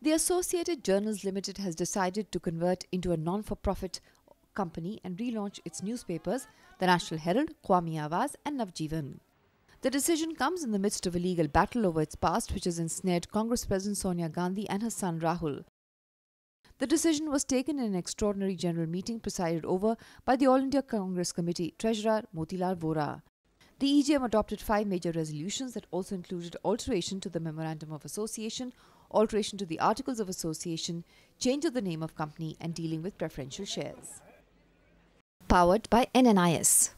The Associated Journals Limited has decided to convert into a non for profit company and relaunch its newspapers, the National Herald, Kwami Awaz, and Navjivan. The decision comes in the midst of a legal battle over its past, which has ensnared Congress President Sonia Gandhi and her son Rahul. The decision was taken in an extraordinary general meeting presided over by the All India Congress Committee Treasurer Motilal Vora. The EGM adopted five major resolutions that also included alteration to the Memorandum of Association, alteration to the Articles of Association, change of the name of company, and dealing with preferential shares. Powered by NNIS.